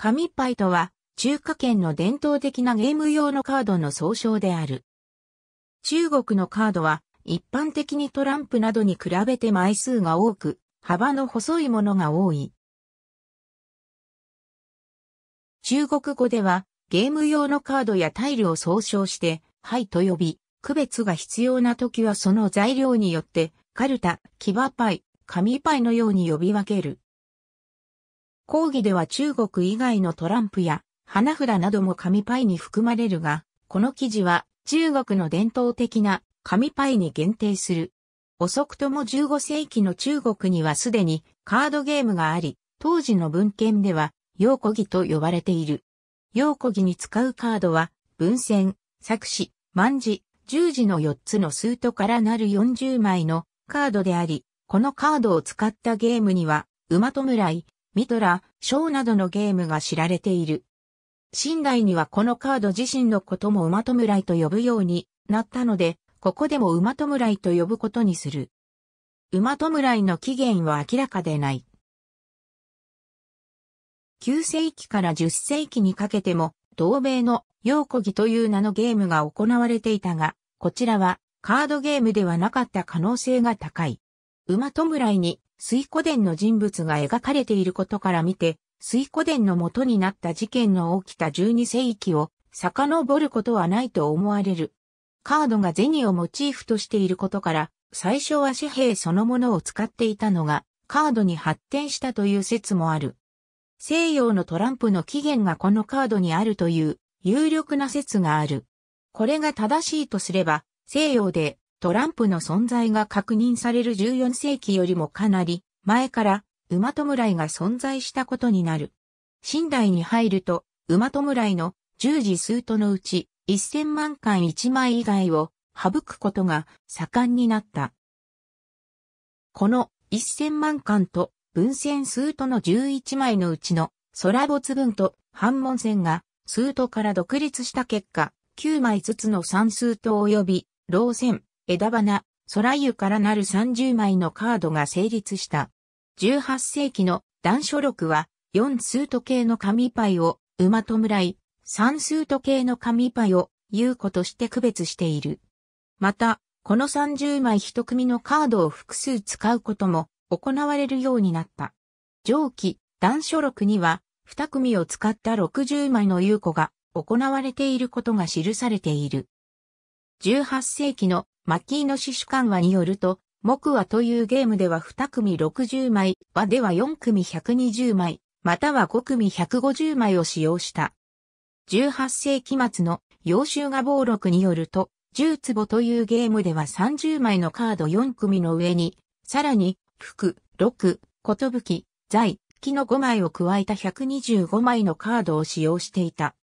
紙パイとは、中華圏の伝統的なゲーム用のカードの総称である。中国のカードは、一般的にトランプなどに比べて枚数が多く、幅の細いものが多い。中国語では、ゲーム用のカードやタイルを総称して、イと呼び、区別が必要な時はその材料によって、カルタ、キバパイ、紙パイのように呼び分ける。講義では中国以外のトランプや花札なども紙パイに含まれるが、この記事は中国の伝統的な紙パイに限定する。遅くとも15世紀の中国にはすでにカードゲームがあり、当時の文献では、ーコギと呼ばれている。ーコギに使うカードは、文銭、作詞、万字、十字の4つの数とからなる40枚のカードであり、このカードを使ったゲームには、馬弔い、ミトラ、ショーなどのゲームが知られている。新代にはこのカード自身のことも馬弔いと呼ぶようになったので、ここでも馬弔いと呼ぶことにする。馬弔いの起源は明らかでない。9世紀から10世紀にかけても、同盟の陽子儀という名のゲームが行われていたが、こちらはカードゲームではなかった可能性が高い。馬弔いに水古伝の人物が描かれていることから見て、水古伝の元になった事件の起きた12世紀を遡ることはないと思われる。カードが銭をモチーフとしていることから、最初は紙幣そのものを使っていたのが、カードに発展したという説もある。西洋のトランプの起源がこのカードにあるという有力な説がある。これが正しいとすれば、西洋でトランプの存在が確認される14世紀よりもかなり前から馬弔いが存在したことになる。新代に入ると馬弔いの十字数とのうち1000万巻1枚以外を省くことが盛んになった。この1000万巻と文線数との11枚のうちの空没文と半門線が数とから独立した結果、9枚ずつの算数と及び、老線、枝花、空湯からなる30枚のカードが成立した。18世紀の断書録は、4数時計の紙パイを馬弔い、3数時計の紙パイを優子として区別している。また、この30枚一組のカードを複数使うことも行われるようになった。上記、断書録には、2組を使った60枚の優子が行われていることが記されている。18世紀のマッキーの死主ュ話によると、木話というゲームでは2組60枚、和では4組120枚、または5組150枚を使用した。18世紀末の洋州画暴録によると、10坪というゲームでは30枚のカード4組の上に、さらに、福、六、ことぶき、財、木の5枚を加えた125枚のカードを使用していた。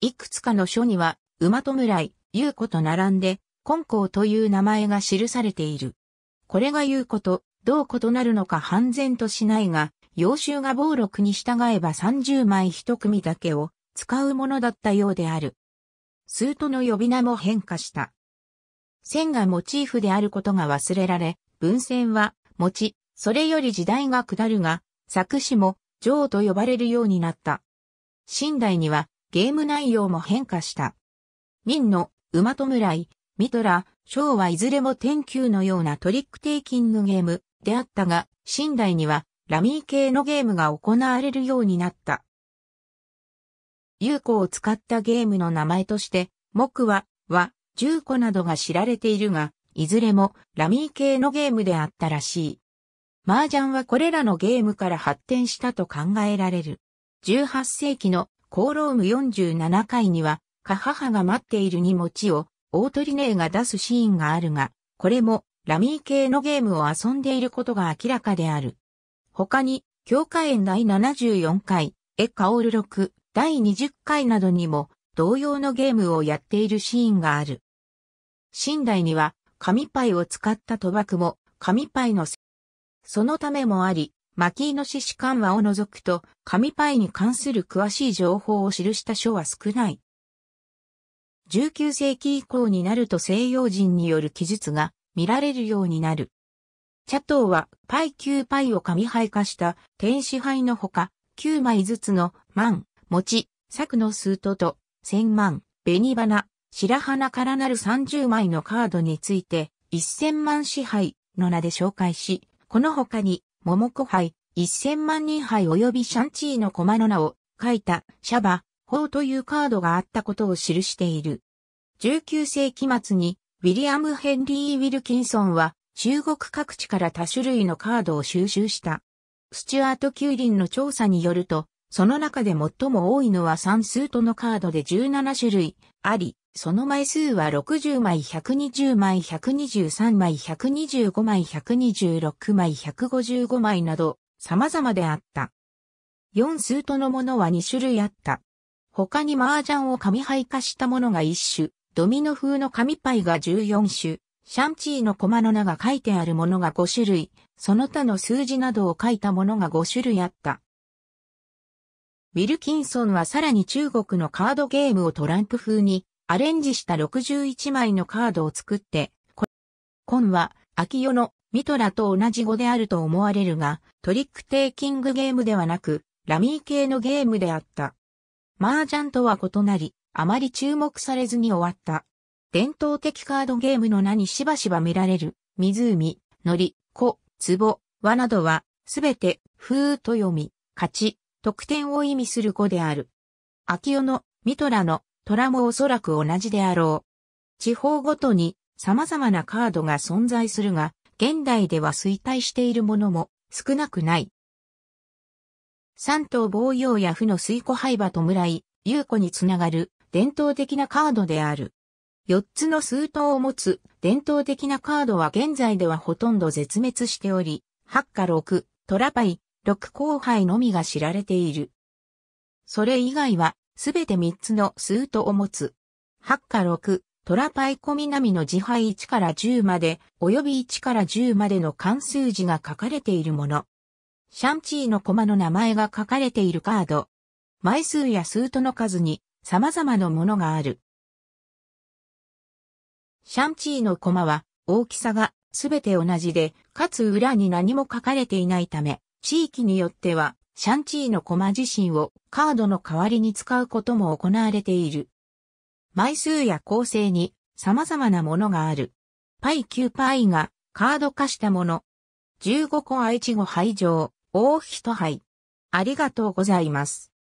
いくつかの書には、馬弔井、優子と並んで、根校という名前が記されている。これが優子と、どう異なるのか判然としないが、要衆が暴録に従えば30枚一組だけを使うものだったようである。スートの呼び名も変化した。線がモチーフであることが忘れられ、文線は、持ち、それより時代が下るが、作詞も、上と呼ばれるようになった。新代には、ゲーム内容も変化した。民の馬弔い、ミトラ、章はいずれも天球のようなトリックテイキングゲームであったが、新代にはラミー系のゲームが行われるようになった。有効を使ったゲームの名前として、木は、は、十個などが知られているが、いずれもラミー系のゲームであったらしい。麻雀はこれらのゲームから発展したと考えられる。18世紀のコーローム47回には、か母が待っているにちを、オートリネーが出すシーンがあるが、これも、ラミー系のゲームを遊んでいることが明らかである。他に、教科園第74回、エカオール6、第20回などにも、同様のゲームをやっているシーンがある。寝台には、紙パイを使った賭博も、紙パイのそのためもあり、巻きの獅子緩和を除くと、紙パイに関する詳しい情報を記した書は少ない。19世紀以降になると西洋人による記述が見られるようになる。茶頭はパイ9パイを紙牌化した天使杯のほか、9枚ずつの万、餅、柵の数とと、千万、紅花、白花からなる30枚のカードについて、1000万支配の名で紹介し、この他に、桃子杯、1000万人杯及びシャンチーの駒の名を書いたシャバ、法というカードがあったことを記している。19世紀末に、ウィリアム・ヘンリー・ウィルキンソンは、中国各地から多種類のカードを収集した。スチュアート・キューリンの調査によると、その中で最も多いのは算数とのカードで17種類あり、その枚数は60枚、120枚、123枚、125枚、126枚、155枚など様々であった。4数とのものは2種類あった。他に麻雀を紙配化したものが1種、ドミノ風の紙パイが14種、シャンチーの駒の名が書いてあるものが5種類、その他の数字などを書いたものが5種類あった。ウィルキンソンはさらに中国のカードゲームをトランプ風にアレンジした61枚のカードを作って、コンは秋夜のミトラと同じ語であると思われるが、トリックテイキングゲームではなく、ラミー系のゲームであった。麻雀とは異なり、あまり注目されずに終わった。伝統的カードゲームの名にしばしば見られる、湖、森、子、壺、輪などは、すべて、風と読み、勝ち、得点を意味する語である。秋代の、ミトラの、虎もおそらく同じであろう。地方ごとに、様々なカードが存在するが、現代では衰退しているものも少なくない。三島防用や負の水庫廃場と村井、優子につながる伝統的なカードである。四つの数頭を持つ伝統的なカードは現在ではほとんど絶滅しており、八下六、トラパイ、六後輩のみが知られている。それ以外は、すべて三つの数頭を持つ。八下六、トラパイコ南の自敗1から10まで、及び1から10までの関数字が書かれているもの。シャンチーの駒の名前が書かれているカード。枚数や数との数に様々なものがある。シャンチーの駒は大きさがすべて同じで、かつ裏に何も書かれていないため、地域によってはシャンチーの駒自身をカードの代わりに使うことも行われている。枚数や構成に様々なものがある。パイ9パイがカード化したもの。15個愛知語排除。大人杯。ありがとうございます。